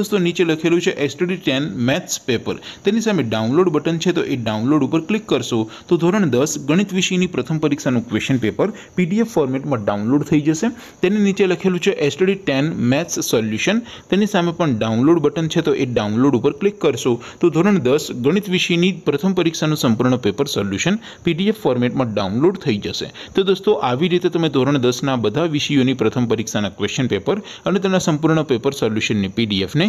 દોસ્તો નીચે લખેલું છે એસટીડી ટેન મેથ્સ પેપર તેની સામે ડાઉનલોડ બટન છે તો એ ડાઉનલોડ ઉપર ક્લિક કરશો તો ધોરણ દસ ગણિત વિષયની પ્રથમ પરીક્ષાનું ક્વેશ્ચન પેપર પીડીએફ ફોર્મેટમાં ડાઉનલોડ થઈ જશે તેની નીચે લખેલું છે એસટીડી ટેન મેથ્સ સોલ્યુશન તેની સામે પણ ડાઉનલોડ બટન છે તો એ ડાઉનલોડ ઉપર ક્લિક કરશો તો ધોરણ દસ ગણિત વિષયની પ્રથમ પરીક્ષાનું સંપૂર્ણ પેપર સોલ્યુશન પીડીએફ ફોર્મેટમાં ડાઉનલોડ થઈ જશે તો દોસ્તો આવી રીતે તમે ધોરણ દસના બધા વિષયોની પ્રથમ પરીક્ષાના ક્વેશ્ચન પેપર અને તેના સંપૂર્ણ પેપર સોલ્યુશનની પીડીએફને